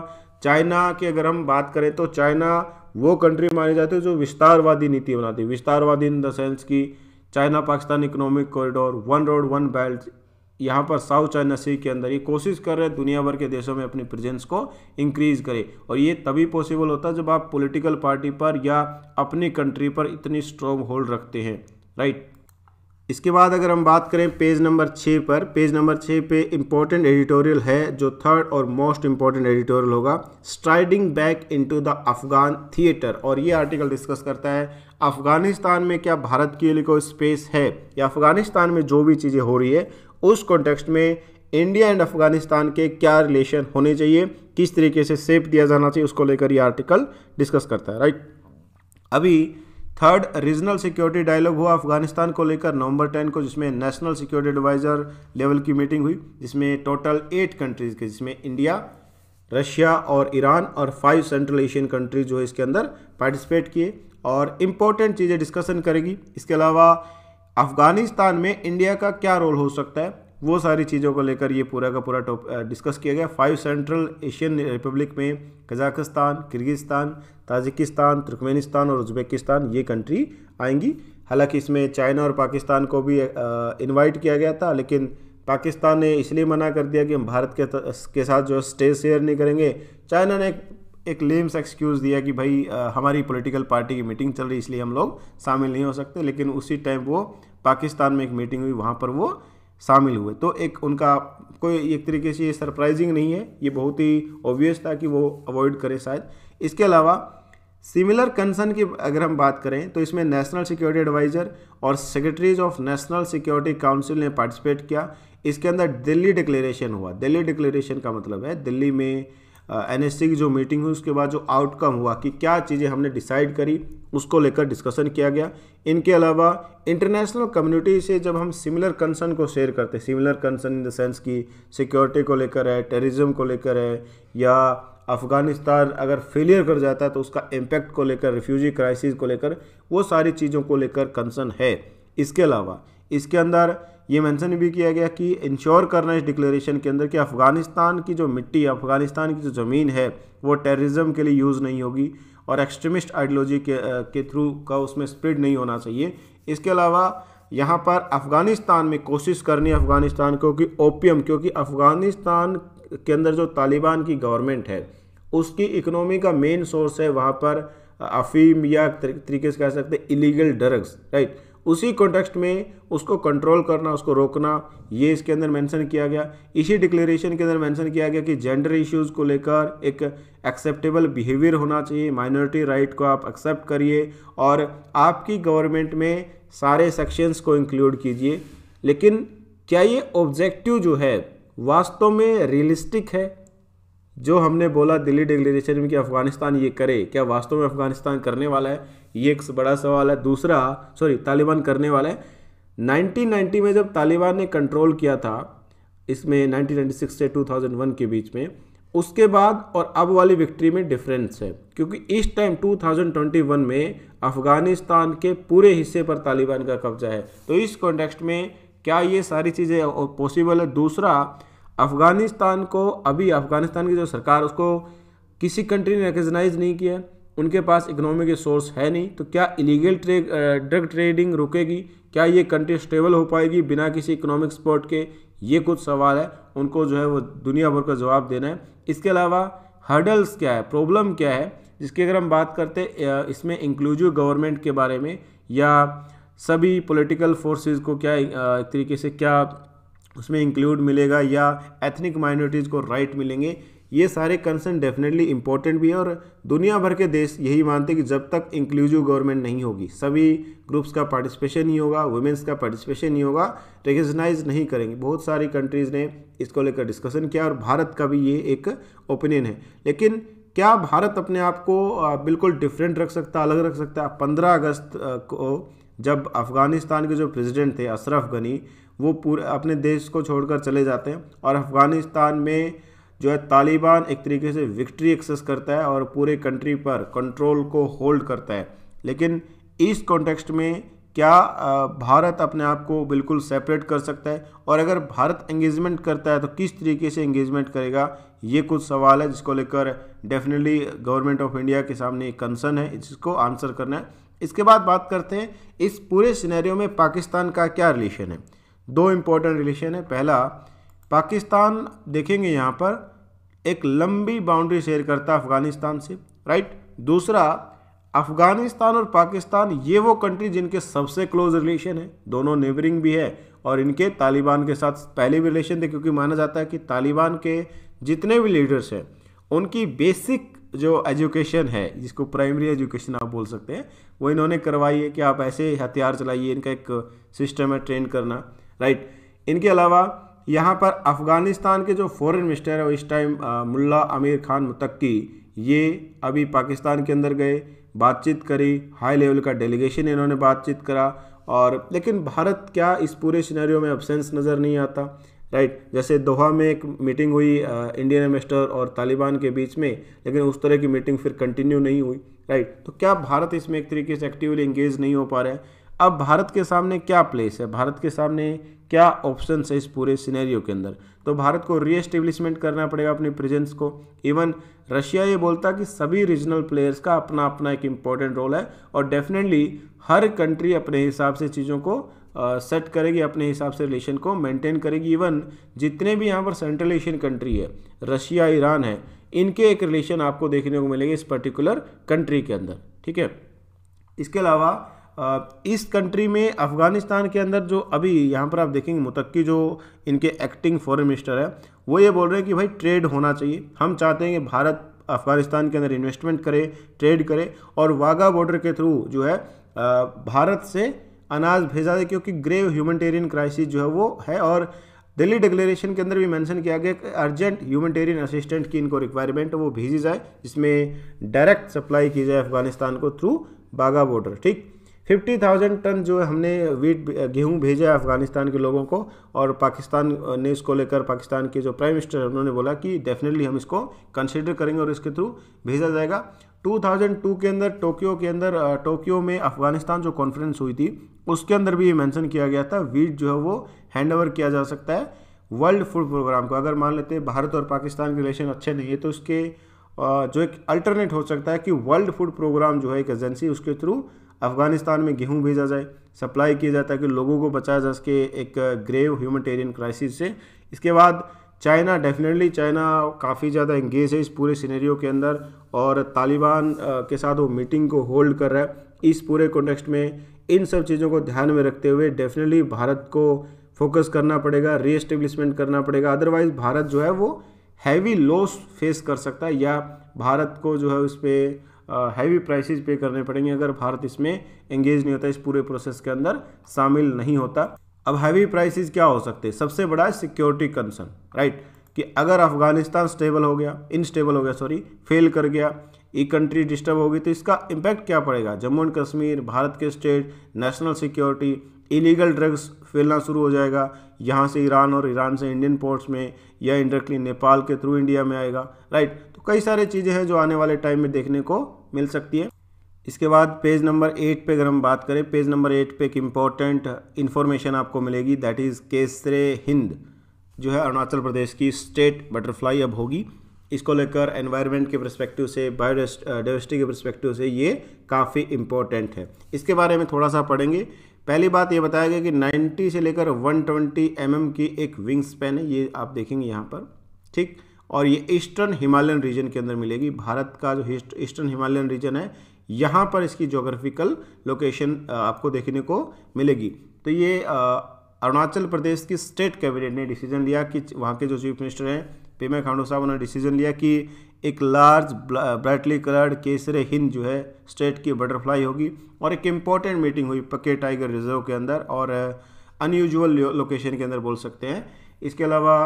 चाइना की अगर हम बात करें तो चाइना वो कंट्री माने जाती हैं जो विस्तारवादी नीति बनाती है विस्तारवादी इन द सेंस कि China Pakistan economic corridor one road one belt यहाँ पर साउथ चाइना सी के अंदर ये कोशिश कर रहे हैं दुनिया भर के देशों में अपनी प्रेजेंस को इंक्रीज करें और ये तभी पॉसिबल होता है जब आप पॉलिटिकल पार्टी पर या अपनी कंट्री पर इतनी स्ट्रॉन्ग होल्ड रखते हैं राइट इसके बाद अगर हम बात करें पेज नंबर छः पर पेज नंबर छः पे इम्पोर्टेंट एडिटोरियल है जो थर्ड और मोस्ट इम्पॉर्टेंट एडिटोरियल होगा striding back into the Afghan theatre और ये आर्टिकल डिस्कस करता है अफगानिस्तान में क्या भारत के लिए कोई स्पेस है या अफगानिस्तान में जो भी चीज़ें हो रही है उस कॉन्टेक्स्ट में इंडिया एंड अफगानिस्तान के क्या रिलेशन होने चाहिए किस तरीके से सेप दिया जाना चाहिए उसको लेकर ये आर्टिकल डिस्कस करता है राइट अभी थर्ड रीजनल सिक्योरिटी डायलॉग हुआ अफगानिस्तान को लेकर नवंबर टेन को जिसमें नेशनल सिक्योरिटी एडवाइज़र लेवल की मीटिंग हुई जिसमें टोटल एट कंट्रीज़ के जिसमें इंडिया रशिया और ईरान और फाइव सेंट्रल एशियन कंट्रीज जो है इसके अंदर पार्टिसिपेट किए और इम्पोर्टेंट चीज़ें डिस्कशन करेगी इसके अलावा अफगानिस्तान में इंडिया का क्या रोल हो सकता है वो सारी चीज़ों को लेकर ये पूरा का पूरा टॉप डिस्कस किया गया फाइव सेंट्रल एशियन रिपब्लिक में कजाकिस्तान किर्गिस्तान ताजिकिस्तान तुर्कमेनिस्तान और उज्बेकिस्तान ये कंट्री आएंगी हालांकि इसमें चाइना और पाकिस्तान को भी इनवाइट किया गया था लेकिन पाकिस्तान ने इसलिए मना कर दिया कि हम भारत के के साथ जो स्टेज शेयर नहीं करेंगे चाइना ने एक एक लेम्स एक्सक्यूज़ दिया कि भाई आ, हमारी पॉलिटिकल पार्टी की मीटिंग चल रही इसलिए हम लोग शामिल नहीं हो सकते लेकिन उसी टाइम वो पाकिस्तान में एक मीटिंग हुई वहाँ पर वो शामिल हुए तो एक उनका कोई एक तरीके से ये सरप्राइजिंग नहीं है ये बहुत ही ऑब्वियस था कि वो अवॉइड करें शायद इसके अलावा सिमिलर कंसर्न की अगर हम बात करें तो इसमें नेशनल सिक्योरिटी एडवाइज़र और secretaries of national security council ने पार्टिसिपेट किया इसके अंदर दिल्ली डिक्लेरेशन हुआ दिल्ली डिक्लेरेशन का मतलब है दिल्ली में एन की जो मीटिंग हुई उसके बाद जो आउटकम हुआ कि क्या चीज़ें हमने डिसाइड करी उसको लेकर डिस्कशन किया गया इनके अलावा इंटरनेशनल कम्युनिटी से जब हम सिमिलर कंसर्न को शेयर करते similar concern in the sense कि सिक्योरिटी को लेकर है टेररिज्म को लेकर है या अफ़गानिस्तान अगर फेलियर कर जाता है तो उसका इम्पैक्ट को लेकर रिफ्यूजी क्राइसिस को लेकर वो सारी चीज़ों को लेकर कंसर्न है इसके अलावा इसके अंदर ये मेंशन भी किया गया कि इंश्योर करना इस डिक्लेरेशन के अंदर कि अफ़गानिस्तान की जो मिट्टी अफ़गानिस्तान की जो ज़मीन है वो टेररिज्म के लिए यूज़ नहीं होगी और एक्सट्रीमिस्ट आइडियोलॉजी के के थ्रू का उसमें स्प्रेड नहीं होना चाहिए इसके अलावा यहाँ पर अफ़गानिस्तान में कोशिश करनी अफ़गानिस्तान को कि ओपियम क्योंकि अफ़गानिस्तान के अंदर जो तालिबान की गवर्नमेंट है उसकी इकोनॉमी का मेन सोर्स है वहाँ पर अफीम या तरीके से कह सकते इलीगल ड्रग्स राइट उसी कॉन्टेक्स्ट में उसको कंट्रोल करना उसको रोकना ये इसके अंदर मेंशन किया गया इसी डिक्लेरेशन के अंदर मेंशन किया गया कि जेंडर इश्यूज़ को लेकर एक एक्सेप्टेबल बिहेवियर होना चाहिए माइनॉरिटी राइट को आप एक्सेप्ट करिए और आपकी गवर्नमेंट में सारे सेक्शंस को इंक्लूड कीजिए लेकिन क्या ये ऑब्जेक्टिव जो है वास्तव में रियलिस्टिक है जो हमने बोला दिल्ली डिक्लेरेशन में कि अफगानिस्तान ये करे क्या वास्तव में अफगानिस्तान करने वाला है ये एक बड़ा सवाल है दूसरा सॉरी तालिबान करने वाला है 1990 में जब तालिबान ने कंट्रोल किया था इसमें 1996 से 2001 के बीच में उसके बाद और अब वाली विक्ट्री में डिफरेंस है क्योंकि इस टाइम 2021 में अफ़गानिस्तान के पूरे हिस्से पर तालिबान का कब्जा है तो इस कॉन्टेक्स्ट में क्या ये सारी चीज़ें पॉसिबल है दूसरा अफ़गानिस्तान को अभी अफ़गानिस्तान की जो सरकार उसको किसी कंट्री ने रिकगनाइज़ नहीं किया उनके पास इकोनॉमिक सोर्स है नहीं तो क्या इलीगल ट्रेड ड्रग ट्रेडिंग रुकेगी क्या ये कंट्री स्टेबल हो पाएगी बिना किसी इकोनॉमिक सपोर्ट के ये कुछ सवाल है उनको जो है वो दुनिया भर का जवाब देना है इसके अलावा हर्डल्स क्या है प्रॉब्लम क्या है जिसकी अगर हम बात करते इसमें इंक्लूजिव गवर्नमेंट के बारे में या सभी पॉलिटिकल फोर्सेस को क्या एक तरीके से क्या उसमें इंक्लूड मिलेगा या एथनिक माइनॉरिटीज़ को राइट मिलेंगे ये सारे कंसर्न डेफिनेटली इंपॉर्टेंट भी है और दुनिया भर के देश यही मानते हैं कि जब तक इंक्लूसिव गवर्नमेंट नहीं होगी सभी ग्रुप्स का पार्टिसिपेशन ही होगा वुमेंस का पार्टिसिपेशन ही होगा रिकग्नाइज नहीं करेंगे बहुत सारी कंट्रीज़ ने इसको लेकर डिस्कशन किया और भारत का भी ये एक ओपिनियन है लेकिन क्या भारत अपने आप को बिल्कुल डिफरेंट रख सकता अलग रख सकता है पंद्रह अगस्त को जब अफ़गानिस्तान के जो प्रेसिडेंट थे अशरफ गनी वो पूरे अपने देश को छोड़कर चले जाते हैं और अफ़गानिस्तान में जो है तालिबान एक तरीके से विक्ट्री एक्सेस करता है और पूरे कंट्री पर कंट्रोल को होल्ड करता है लेकिन इस कॉन्टेक्स्ट में क्या भारत अपने आप को बिल्कुल सेपरेट कर सकता है और अगर भारत एंगेजमेंट करता है तो किस तरीके से एंगेजमेंट करेगा ये कुछ सवाल है जिसको लेकर डेफिनेटली गवर्नमेंट ऑफ इंडिया के सामने एक कंसर्न है जिसको आंसर करना है इसके बाद बात करते हैं इस पूरे सिनेरियो में पाकिस्तान का क्या रिलेशन है दो इम्पोर्टेंट रिलेशन है पहला पाकिस्तान देखेंगे यहाँ पर एक लंबी बाउंड्री शेयर करता है अफगानिस्तान से राइट दूसरा अफगानिस्तान और पाकिस्तान ये वो कंट्री जिनके सबसे क्लोज रिलेशन है दोनों नेबरिंग भी है और इनके तालिबान के साथ पहले भी रिलेशन थे क्योंकि माना जाता है कि तालिबान के जितने भी लीडर्स हैं उनकी बेसिक जो एजुकेशन है जिसको प्राइमरी एजुकेशन आप बोल सकते हैं वो इन्होंने करवाई है कि आप ऐसे हथियार चलाइए इनका एक सिस्टम है ट्रेन करना राइट इनके अलावा यहाँ पर अफ़गानिस्तान के जो फॉरेन मिनिस्टर है वो इस टाइम मुल्ला आमिर खान मुतक्की ये अभी पाकिस्तान के अंदर गए बातचीत करी हाई लेवल का डेलीगेशन इन्होंने बातचीत करा और लेकिन भारत क्या इस पूरे सिनेरियो में अबसेंस नज़र नहीं आता राइट जैसे दोहा में एक मीटिंग हुई इंडियन एम्बेस्टर और तालिबान के बीच में लेकिन उस तरह की मीटिंग फिर कंटिन्यू नहीं हुई राइट तो क्या भारत इसमें एक तरीके से एक्टिवली इंगेज नहीं हो पा रहा है अब भारत के सामने क्या प्लेस है भारत के सामने क्या ऑप्शन है इस पूरे सिनेरियो के अंदर तो भारत को रीएस्टेब्लिशमेंट करना पड़ेगा अपनी प्रेजेंस को इवन रशिया ये बोलता कि सभी रीजनल प्लेयर्स का अपना अपना एक इम्पॉर्टेंट रोल है और डेफिनेटली हर कंट्री अपने हिसाब से चीज़ों को सेट uh, करेगी अपने हिसाब से रिलेशन को मेंटेन करेगी इवन जितने भी यहाँ पर सेंट्रल एशियन कंट्री है रशिया ईरान है इनके एक रिलेशन आपको देखने को मिलेगी इस पर्टिकुलर कंट्री के अंदर ठीक है इसके अलावा इस कंट्री में अफ़गानिस्तान के अंदर जो अभी यहाँ पर आप देखेंगे मुतक्की जो इनके एक्टिंग फॉरेन मिनिस्टर है वो ये बोल रहे हैं कि भाई ट्रेड होना चाहिए हम चाहते हैं कि भारत अफ़गानिस्तान के अंदर इन्वेस्टमेंट करे ट्रेड करे और वाघा बॉर्डर के थ्रू जो है भारत से अनाज भेजा जाए क्योंकि ग्रेव ह्यूमनिटेरियन क्राइसिस जो है वो है और दिल्ली डिक्लेरेशन के अंदर भी मेंशन किया गया कि अर्जेंट ह्यूमेटेरियन असिस्टेंट की इनको रिक्वायरमेंट वो भेजी जाए जिसमें डायरेक्ट सप्लाई की जाए अफगानिस्तान को थ्रू बाघा बॉर्डर ठीक फिफ्टी थाउजेंड टन जो है हमने वीट गेहूँ भेजा है अफगानिस्तान के लोगों को और पाकिस्तान ने इसको लेकर पाकिस्तान के जो प्राइम मिनिस्टर हैं उन्होंने बोला कि डेफिनेटली हम इसको कंसिडर करेंगे और इसके थ्रू भेजा जाएगा 2002 के अंदर टोक्यो के अंदर टोक्यो में अफगानिस्तान जो कॉन्फ्रेंस हुई थी उसके अंदर भी ये मैंसन किया गया था वीट जो है वो हैंड ओवर किया जा सकता है वर्ल्ड फूड प्रोग्राम को अगर मान लेते हैं भारत और पाकिस्तान के रिलेशन अच्छे नहीं है तो उसके जो एक अल्टरनेट हो सकता है कि वर्ल्ड फूड प्रोग्राम जो है एक एजेंसी उसके थ्रू अफगानिस्तान में गेहूँ भेजा जाए सप्लाई किया जाए ताकि लोगों को बचाया जा सके एक ग्रेव ह्यूमटेरियन क्राइसिस से इसके बाद चाइना डेफिनेटली चाइना काफ़ी ज़्यादा इंगेज है इस पूरे सिनेरियो के अंदर और तालिबान के साथ वो मीटिंग को होल्ड कर रहा है इस पूरे कॉन्टेक्स्ट में इन सब चीज़ों को ध्यान में रखते हुए डेफिनेटली भारत को फोकस करना पड़ेगा रीएस्टेब्लिशमेंट करना पड़ेगा अदरवाइज भारत जो है वो हैवी लॉस फेस कर सकता है या भारत को जो है उस पर हैवी प्राइसेस पे करने पड़ेंगे अगर भारत इसमें एंगेज नहीं होता इस पूरे प्रोसेस के अंदर शामिल नहीं होता अब हैवी प्राइसेस क्या हो सकते हैं सबसे बड़ा है सिक्योरिटी कंसर्न राइट कि अगर अफगानिस्तान स्टेबल हो गया इनस्टेबल हो गया सॉरी फेल कर गया ये कंट्री डिस्टर्ब होगी तो इसका इम्पैक्ट क्या पड़ेगा जम्मू एंड कश्मीर भारत के state national security illegal drugs फैलना शुरू हो जाएगा यहाँ से ईरान और ईरान से इंडियन पोर्ट्स में या इंडरेक्टली नेपाल के थ्रू इंडिया में आएगा राइट कई सारे चीज़ें हैं जो आने वाले टाइम में देखने को मिल सकती है इसके बाद पेज नंबर एट पे अगर हम बात करें पेज नंबर एट पे एक इम्पॉर्टेंट इन्फॉर्मेशन आपको मिलेगी दैट इज़ केसरे हिंद जो है अरुणाचल प्रदेश की स्टेट बटरफ्लाई अब होगी इसको लेकर एनवायरनमेंट के परस्पेक्टिव से बायोडाइवर्सिटी के परस्पेक्टिव से ये काफ़ी इम्पोर्टेंट है इसके बारे में थोड़ा सा पढ़ेंगे पहली बात ये बताया गया कि 90 से लेकर 120 ट्वेंटी mm की एक विंग स्पैन है ये आप देखेंगे यहाँ पर ठीक और ये ईस्टर्न हिमालयन रीजन के अंदर मिलेगी भारत का जो ईस्टर्न हिमालयन रीजन है यहाँ पर इसकी जोग्राफिकल लोकेशन आपको देखने को मिलेगी तो ये अरुणाचल प्रदेश की स्टेट कैबिनेट ने डिसीजन लिया कि वहाँ के जो चीफ मिनिस्टर हैं पेमा खांडू साहब उन्होंने डिसीजन लिया कि एक large brightly coloured Kaiser e Hind जो है स्टेट की बटरफ्लाई होगी और एक इम्पॉर्टेंट मीटिंग हुई पके टाइगर रिजर्व के अंदर और अनयूजल लोकेशन के अंदर बोल सकते हैं इसके अलावा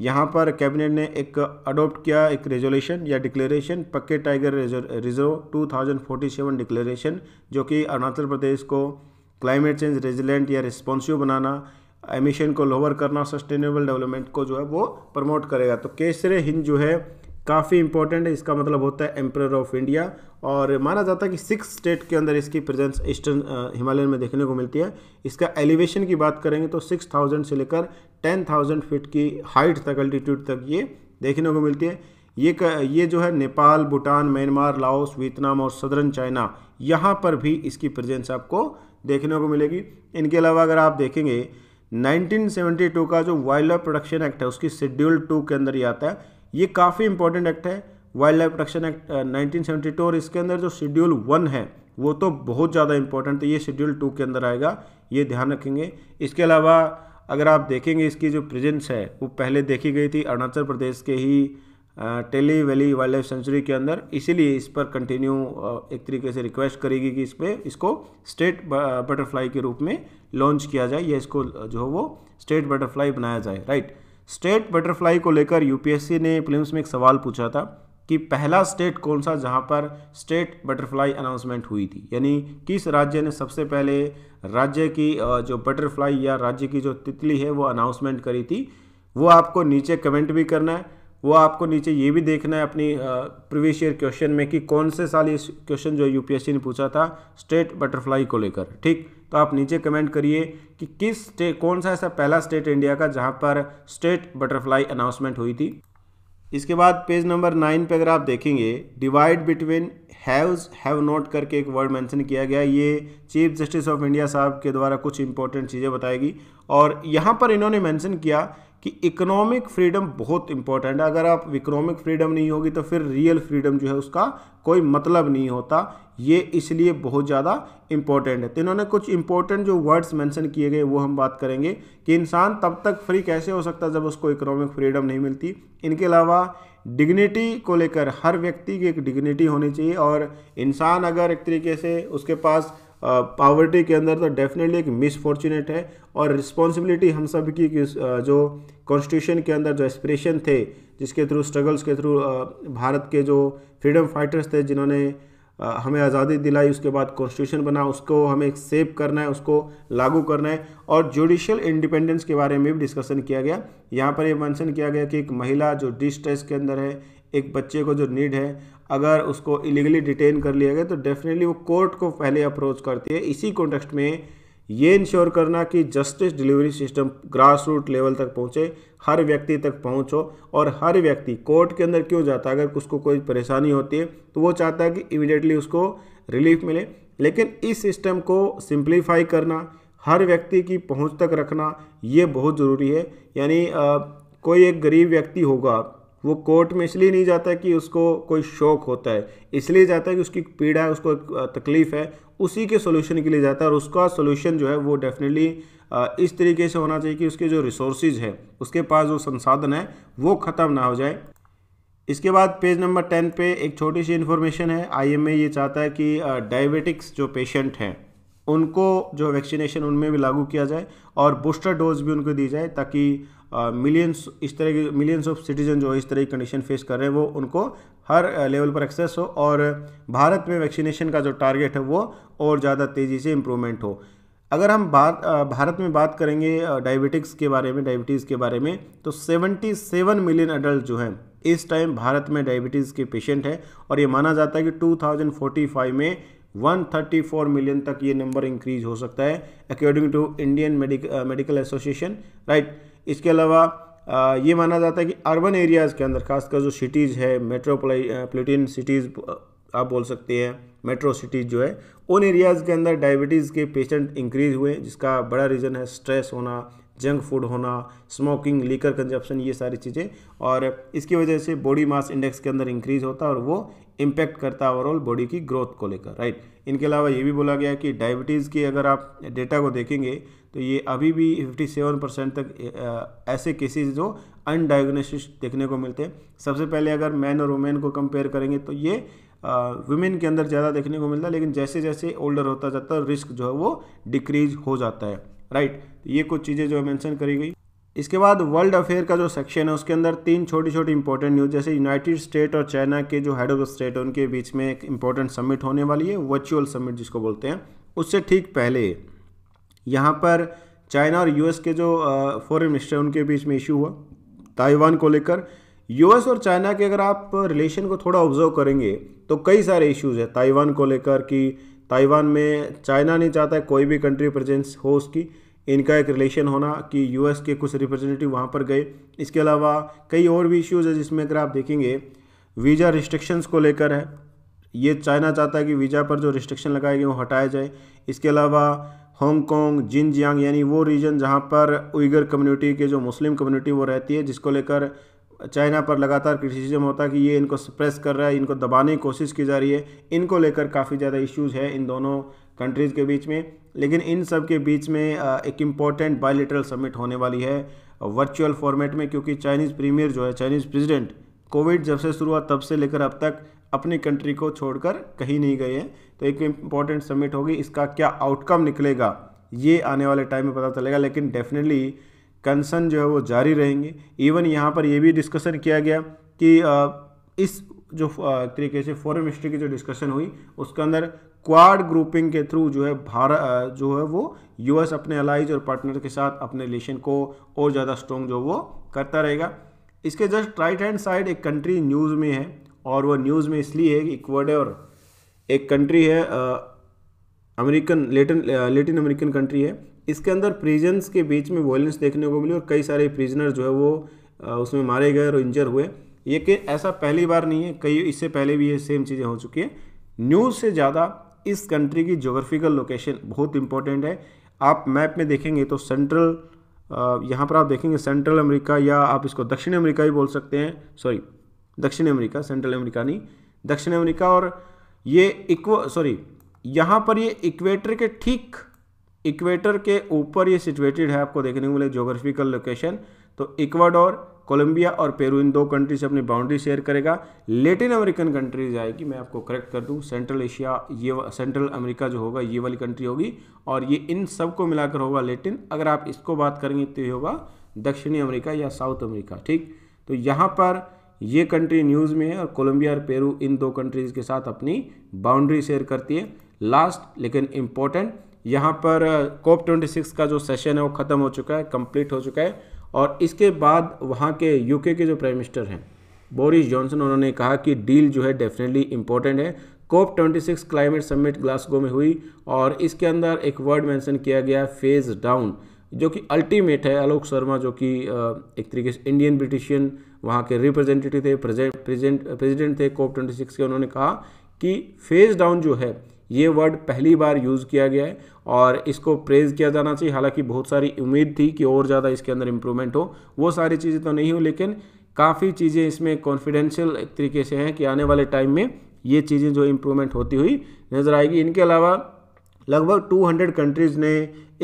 यहाँ पर कैबिनेट ने एक अडोप्ट किया एक रेजोल्यूशन या डिक्लेरेशन पक्के टाइगर रिजर्व 2047 डिक्लेरेशन जो कि अरुणाचल प्रदेश को क्लाइमेट चेंज रेजिलेंट या रिस्पॉन्सिव बनाना एमिशन को लोअर करना सस्टेनेबल डेवलपमेंट को जो है वो प्रमोट करेगा तो केसरे हिंद जो है काफ़ी इंपॉर्टेंट है इसका मतलब होता है एम्प्रर ऑफ इंडिया और माना जाता है कि सिक्स स्टेट के अंदर इसकी प्रेजेंस ईस्टर्न हिमालयन में देखने को मिलती है इसका एलिवेशन की बात करेंगे तो सिक्स थाउजेंड से लेकर टेन थाउजेंड फीट की हाइट तक अल्टीट्यूड तक ये देखने को मिलती है ये क, ये जो है Nepal Bhutan Myanmar Laos Vietnam और सदरन चाइना यहाँ पर भी इसकी प्रजेंस आपको देखने को मिलेगी इनके अलावा अगर आप देखेंगे 1972 का जो वाइल्ड लाइफ प्रोडक्शन एक्ट है उसकी शेड्यूल टू के अंदर ये आता है ये काफ़ी इंपॉर्टेंट एक्ट है wild life protection act nineteen seventy two और इसके अंदर जो शेड्यूल वन है वो तो बहुत ज़्यादा इंपॉर्टेंट है ये शेड्यूल टू के अंदर आएगा ये ध्यान रखेंगे इसके अलावा अगर आप देखेंगे इसकी जो प्रेजेंस है वो पहले देखी गई थी अरुणाचल प्रदेश के ही Tale valley wild life sanctuary के अंदर इसीलिए इस पर कंटिन्यू uh, एक तरीके से रिक्वेस्ट करेगी कि इस पर इसको स्टेट बटरफ्लाई uh, के रूप में लॉन्च किया जाए या इसको uh, जो है वो स्टेट बटरफ्लाई बनाया जाए राइट स्टेट बटरफ्लाई को लेकर यूपीएससी ने फिल्म में एक सवाल पूछा था कि पहला स्टेट कौन सा जहां पर स्टेट बटरफ्लाई अनाउंसमेंट हुई थी यानी किस राज्य ने सबसे पहले राज्य की जो बटरफ्लाई या राज्य की जो तितली है वो अनाउंसमेंट करी थी वो आपको नीचे कमेंट भी करना है वो आपको नीचे ये भी देखना है अपनी प्रीवियस ईयर क्वेश्चन में कि कौन से साल इस क्वेश्चन जो यूपीएससी ने पूछा था स्टेट बटरफ्लाई को लेकर ठीक तो आप नीचे कमेंट करिए कि किस स्टेट कौन सा ऐसा पहला स्टेट इंडिया का जहाँ पर स्टेट बटरफ्लाई अनाउंसमेंट हुई थी इसके बाद पेज नंबर नाइन पे अगर आप देखेंगे divide between haves have not करके एक वर्ड मेंशन किया गया ये चीफ जस्टिस ऑफ इंडिया साहब के द्वारा कुछ इंपॉर्टेंट चीज़ें बताएगी और यहाँ पर इन्होंने मेंशन किया कि इकोनॉमिक फ्रीडम बहुत इंपॉर्टेंट है अगर आप इकोनॉमिक फ्रीडम नहीं होगी तो फिर रियल फ्रीडम जो है उसका कोई मतलब नहीं होता ये इसलिए बहुत ज़्यादा इंपॉर्टेंट है तो इन्होंने कुछ इंपॉर्टेंट जो वर्ड्स मेंशन किए गए वो हम बात करेंगे कि इंसान तब तक फ्री कैसे हो सकता जब उसको इकोनॉमिक फ्रीडम नहीं मिलती इनके अलावा डिग्निटी को लेकर हर व्यक्ति की एक डिग्निटी होनी चाहिए और इंसान अगर एक तरीके से उसके पास पावर्टी के अंदर तो डेफिनेटली एक मिसफॉर्चुनेट है और रिस्पॉन्सिबिलिटी हम सब की जो कॉन्स्टिट्यूशन के अंदर जो एस्पिरेशन थे जिसके थ्रू स्ट्रगल्स के थ्रू भारत के जो फ्रीडम फाइटर्स थे जिन्होंने हमें आज़ादी दिलाई उसके बाद कॉन्स्टिट्यूशन बना उसको हमें सेव करना है उसको लागू करना है और जुडिशियल इंडिपेंडेंस के बारे में भी डिस्कशन किया गया यहाँ पर ये मैंशन किया गया कि एक महिला जो डिस्ट्रेस के अंदर है एक बच्चे को जो नीड है अगर उसको इलीगली डिटेन कर लिया गया तो डेफिनेटली वो कोर्ट को पहले अप्रोच करती है इसी कॉन्टेक्स्ट में ये इंश्योर करना कि justice delivery system grass root level तक पहुँचे हर व्यक्ति तक पहुँचो और हर व्यक्ति कोर्ट के अंदर क्यों जाता है अगर उसको कोई परेशानी होती है तो वो चाहता है कि इमिडिएटली उसको रिलीफ मिले लेकिन इस सिस्टम को सिंप्लीफाई करना हर व्यक्ति की पहुंच तक रखना ये बहुत ज़रूरी है यानी कोई एक गरीब व्यक्ति होगा वो कोर्ट में इसलिए नहीं जाता कि उसको कोई शौक होता है इसलिए जाता है कि उसकी पीड़ा है उसको तकलीफ़ है उसी के सोल्यूशन के लिए जाता है और उसका सोल्यूशन जो है वो डेफिनेटली इस तरीके से होना चाहिए कि उसके जो रिसोर्सेज है उसके पास जो संसाधन है वो ख़त्म ना हो जाए इसके बाद पेज नंबर टेन पे एक छोटी सी इन्फॉर्मेशन है आईएमए ये चाहता है कि डायबिटिक्स जो पेशेंट हैं उनको जो वैक्सीनेशन उनमें भी लागू किया जाए और बूस्टर डोज भी उनको दी जाए ताकि मिलियंस इस तरह की मिलियंस ऑफ सिटीजन जो है इस तरह की कंडीशन फेस कर रहे हैं वो उनको हर लेवल पर एक्सेस हो और भारत में वैक्सीनेशन का जो टारगेट है वो और ज़्यादा तेज़ी से इम्प्रूवमेंट हो अगर हम बात भारत में बात करेंगे डायबिटिक्स के बारे में डायबिटीज़ के बारे में तो 77 मिलियन अडल्ट जो हैं इस टाइम भारत में डायबिटीज़ के पेशेंट हैं और ये माना जाता है कि 2045 में 134 मिलियन तक ये नंबर इंक्रीज हो सकता है according to Indian medical association right इसके अलावा ये माना जाता है कि अर्बन एरियाज़ के अंदर खासकर जो सिटीज़ है प्लेटिन सिटीज़ आप बोल सकते हैं मेट्रो सिटीज़ जो है उन एरियाज़ के अंदर डायबिटीज़ के पेशेंट इंक्रीज हुए जिसका बड़ा रीज़न है स्ट्रेस होना जंक फूड होना स्मोकिंग लीकर कंजप्शन ये सारी चीज़ें और इसकी वजह से बॉडी मास इंडेक्स के अंदर इंक्रीज होता है और वो इम्पैक्ट करता है ओवरऑल बॉडी की ग्रोथ को लेकर राइट इनके अलावा ये भी बोला गया कि डायबिटीज़ की अगर आप डेटा को देखेंगे तो ये अभी भी 57 परसेंट तक ऐसे केसेस जो अनडायग्नोसिस देखने को मिलते हैं सबसे पहले अगर मैन और वुमेन को कंपेयर करेंगे तो ये वुमेन के अंदर ज़्यादा देखने को मिलता है लेकिन जैसे जैसे ओल्डर होता जाता है रिस्क जो है वो डिक्रीज हो जाता है राइट तो ये कुछ चीज़ें जो है मैंशन करी गई इसके बाद वर्ल्ड अफेयर का जो सेक्शन है उसके अंदर तीन छोटी छोटी इंपॉर्टेंट न्यूज़ जैसे यूनाइटेड स्टेट और चाइना के जो हेड ऑफ स्टेट है उनके बीच में एक इंपॉर्टेंट समिट होने वाली है वर्चुअल समिट जिसको बोलते हैं उससे ठीक पहले यहाँ पर चाइना और यूएस के जो फॉरेन मिनिस्टर उनके बीच में इशू हुआ ताइवान को लेकर यूएस और चाइना के अगर आप रिलेशन को थोड़ा ऑब्जर्व करेंगे तो कई सारे इश्यूज़ हैं ताइवान को लेकर कि ताइवान में चाइना नहीं चाहता है कोई भी कंट्री प्रेजेंस हो उसकी इनका एक रिलेशन होना कि यूएस के कुछ रिप्रेजेंटेटिव वहाँ पर गए इसके अलावा कई और भी इश्यूज़ है जिसमें अगर आप देखेंगे वीज़ा रिस्ट्रिक्शंस को लेकर है ये चाइना चाहता है कि वीज़ा पर जो रिस्ट्रिक्शन लगाए गए वो हटाया जाए इसके अलावा हांगकॉन्ग जिनजियांग यानी वो रीजन जहाँ पर उइगर कम्युनिटी के जो मुस्लिम कम्युनिटी वो रहती है जिसको लेकर चाइना पर लगातार क्रिटिसिज्म होता है कि ये इनको सप्रेस कर रहा है इनको दबाने की कोशिश की जा रही है इनको लेकर काफ़ी ज़्यादा इश्यूज़ है इन दोनों कंट्रीज़ के बीच में लेकिन इन सब के बीच में एक इम्पॉर्टेंट बायोलिटरल समिट होने वाली है वर्चुअल फॉर्मेट में क्योंकि चाइनीज़ प्रीमियर जो है चाइनीज़ प्रेसिडेंट कोविड जब से शुरू हुआ तब से लेकर अब तक अपनी कंट्री को छोड़कर कहीं नहीं गए हैं तो एक इम्पॉर्टेंट समिट होगी इसका क्या आउटकम निकलेगा ये आने वाले टाइम में पता चलेगा लेकिन डेफिनेटली कंसर्न जो है वो जारी रहेंगे इवन यहाँ पर यह भी डिस्कशन किया गया कि इस जो तरीके से फॉरेन मिनिस्ट्री की जो डिस्कशन हुई उसके अंदर क्वाड ग्रुपिंग के थ्रू जो है भारत जो है वो यूएस अपने अलाइज और पार्टनर के साथ अपने रिलेशन को और ज़्यादा स्ट्रॉन्ग जो वो करता रहेगा इसके जस्ट राइट हैंड साइड एक कंट्री न्यूज़ में है और वो न्यूज़ में इसलिए है कि और एक कंट्री है American Latin Latin American country है इसके अंदर प्रिजन्स के बीच में वॉयलेंस देखने को मिली और कई सारे प्रिजनर जो है वो उसमें मारे गए और इंजर हुए ये कि ऐसा पहली बार नहीं है कई इससे पहले भी ये सेम चीज़ें हो चुकी हैं न्यूज़ से ज़्यादा इस कंट्री की जोग्राफिकल लोकेशन बहुत इंपॉर्टेंट है आप मैप में देखेंगे तो सेंट्रल यहाँ पर आप देखेंगे सेंट्रल अमेरिका या आप इसको दक्षिण अमेरिका भी बोल सकते हैं सॉरी दक्षिण अमेरिका सेंट्रल अमेरिका नहीं दक्षिण अमेरिका और ये इक्व सॉरी यहाँ पर ये इक्वेटर के ठीक इक्वेटर के ऊपर ये सिचुएटेड है आपको देखने को मिले जोग्राफिकल लोकेशन तो इक्वाडोर कोलंबिया और पेरू इन दो कंट्री से अपनी बाउंड्री शेयर करेगा लेटिन अमेरिकन कंट्रीज आएगी मैं आपको करेक्ट कर दूं सेंट्रल एशिया ये सेंट्रल अमेरिका जो होगा ये वाली कंट्री होगी और ये इन सब को मिलाकर होगा लेटिन अगर आप इसको बात करेंगे तो ये होगा दक्षिणी अमेरिका या साउथ अमेरिका ठीक तो यहाँ पर ये कंट्री न्यूज़ में है और कोलंबिया और पेरू इन दो कंट्रीज़ के साथ अपनी बाउंड्री शेयर करती है लास्ट लेकिन इम्पोर्टेंट यहाँ पर कोप ट्वेंटी सिक्स का जो सेशन है वो ख़त्म हो चुका है कंप्लीट हो चुका है और इसके बाद वहाँ के यूके के जो प्राइम मिनिस्टर हैं बोरिस जॉनसन उन्होंने कहा कि डील जो है डेफिनेटली इम्पोर्टेंट है COP twenty six climate summit Glasgow में हुई और इसके अंदर एक वर्ड मैंसन किया गया फेज डाउन जो कि अल्टीमेट है आलोक शर्मा जो कि एक तरीके से इंडियन ब्रिटिशियन वहाँ के रिप्रेजेंटेटिव थे प्रेजेंट प्रेजेंट थे कोप ट्वेंटी सिक्स के उन्होंने कहा कि फेज डाउन जो है ये वर्ड पहली बार यूज़ किया गया है और इसको प्रेज़ किया जाना चाहिए हालांकि बहुत सारी उम्मीद थी कि और ज़्यादा इसके अंदर इम्प्रूवमेंट हो वो सारी चीज़ें तो नहीं हो लेकिन काफ़ी चीज़ें इसमें कॉन्फिडेंशियल तरीके से हैं कि आने वाले टाइम में ये चीज़ें जो इम्प्रूवमेंट होती हुई नज़र आएगी इनके अलावा लगभग 200 कंट्रीज़ ने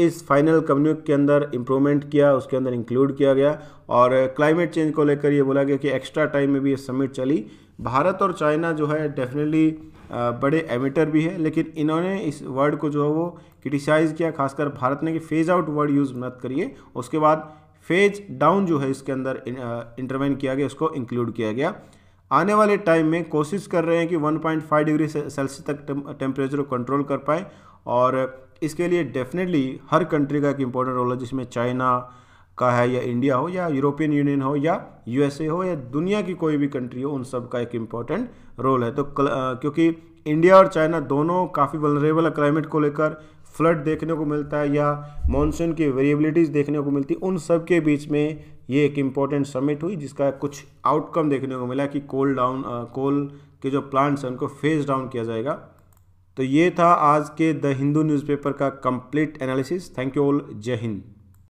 इस फाइनल कम्युनिक के अंदर इम्प्रूवमेंट किया उसके अंदर इंक्लूड किया गया और क्लाइमेट चेंज को लेकर ये बोला गया कि एक्स्ट्रा टाइम में भी ये समिट चली भारत और चाइना जो है डेफिनेटली बड़े एमिटर भी है लेकिन इन्होंने इस वर्ड को जो है वो क्रिटिसाइज़ किया खासकर भारत ने कि फेज़ आउट वर्ड यूज़ मत करिए उसके बाद फेज डाउन जो है इसके अंदर इंटरवेन किया गया उसको इंक्लूड किया गया आने वाले टाइम में कोशिश कर रहे हैं कि 1.5 डिग्री सेल्सियस तक टेम्परेचर को कंट्रोल कर पाए और इसके लिए डेफिनेटली हर कंट्री का एक इम्पोर्टेंट रोल है जिसमें चाइना का है या इंडिया हो या यूरोपियन यूनियन हो या यूएसए हो या दुनिया की कोई भी कंट्री हो उन सब का एक इम्पॉर्टेंट रोल है तो कल, आ, क्योंकि इंडिया और चाइना दोनों काफ़ी वलरेबल है क्लाइमेट को लेकर फ्लड देखने को मिलता है या मानसून की वेरिएबिलिटीज़ देखने को मिलती उन सब के बीच में ये एक इम्पॉर्टेंट समिट हुई जिसका कुछ आउटकम देखने को मिला कि कोल डाउन कोल के जो प्लांट्स हैं उनको फेज डाउन किया जाएगा तो ये था आज के द हिंदू न्यूज़पेपर का complete analysis thank you all जय हिंद